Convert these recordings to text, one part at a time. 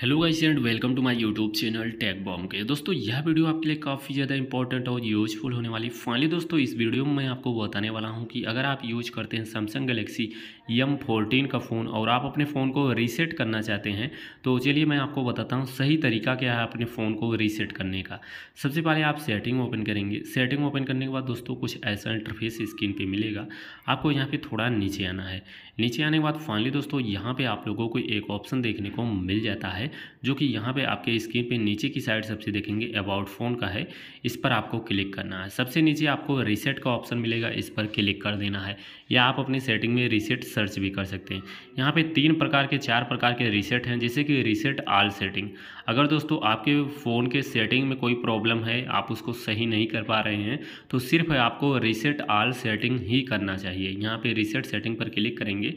hello guys and welcome to my YouTube channel tag bomb के दोस्तों यह video आपके लिए काफ़ी ज़्यादा इंपॉर्टेंट और यूजफुल होने वाली फाइनली दोस्तों इस वीडियो में मैं आपको बताने वाला हूं कि अगर आप यूज करते हैं सैमसंग गलेक्सी एम फोर्टीन का फ़ोन और आप अपने फ़ोन को रीसेट करना चाहते हैं तो चलिए मैं आपको बताता हूँ सही तरीका क्या है अपने फ़ोन को रीसेट करने का सबसे पहले आप सेटिंग ओपन करेंगे सेटिंग ओपन करने के बाद दोस्तों कुछ ऐसा इंटरफेस स्क्रीन पर मिलेगा आपको यहाँ पर थोड़ा नीचे आना है नीचे आने के बाद फाइनली दोस्तों यहाँ पर आप लोगों को एक ऑप्शन देखने को मिल जाता है जो कि यहाँ पे आपके स्क्रीन पे नीचे की साइड सबसे देखेंगे अबाउट फ़ोन का है इस पर आपको क्लिक करना है सबसे नीचे आपको रीसेट का ऑप्शन मिलेगा इस पर क्लिक कर देना है या आप अपनी सेटिंग में रीसेट सर्च भी कर सकते हैं यहाँ पर तीन प्रकार के चार प्रकार के रीसेट हैं जैसे कि रीसेट आल सेटिंग अगर दोस्तों आपके फ़ोन के सेटिंग में कोई प्रॉब्लम है आप उसको सही नहीं कर पा रहे हैं तो सिर्फ आपको रीसेट आल सेटिंग ही करना चाहिए यहाँ पे रीसेट सेटिंग पर क्लिक करेंगे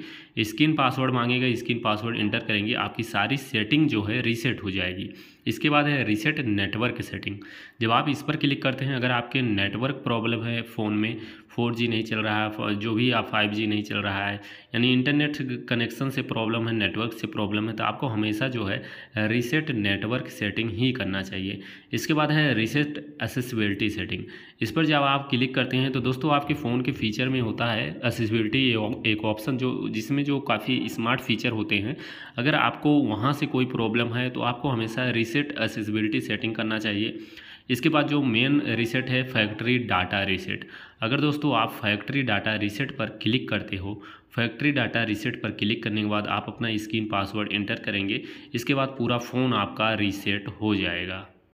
स्क्रीन पासवर्ड मांगेगा स्क्रीन पासवर्ड इंटर करेंगे आपकी सारी सेटिंग जो है रीसेट हो जाएगी इसके बाद है रीसेट नेटवर्क सेटिंग जब आप इस पर क्लिक करते हैं अगर आपके नेटवर्क प्रॉब्लम है फ़ोन में 4G नहीं चल रहा है जो भी आप 5G नहीं चल रहा है यानी इंटरनेट कनेक्शन से प्रॉब्लम है नेटवर्क से प्रॉब्लम है तो आपको हमेशा जो है रीसेट नेटवर्क सेटिंग ही करना चाहिए इसके बाद है रीसेट असेसबिलिटी सेटिंग इस पर जब आप क्लिक करते हैं तो दोस्तों आपके फ़ोन के फीचर में होता है असेसबिलिटी एक ऑप्शन जो जिसमें जो काफ़ी स्मार्ट फीचर होते हैं अगर आपको वहाँ से कोई प्रॉब्लम प्रॉब्लम है तो आपको हमेशा रीसेट असेसबिलिटी सेटिंग करना चाहिए इसके बाद जो मेन रीसेट है फैक्ट्री डाटा रीसेट अगर दोस्तों आप फैक्ट्री डाटा रीसेट पर क्लिक करते हो फैक्ट्री डाटा रीसेट पर क्लिक करने के बाद आप अपना स्क्रीन पासवर्ड एंटर करेंगे इसके बाद पूरा फ़ोन आपका रीसेट हो जाएगा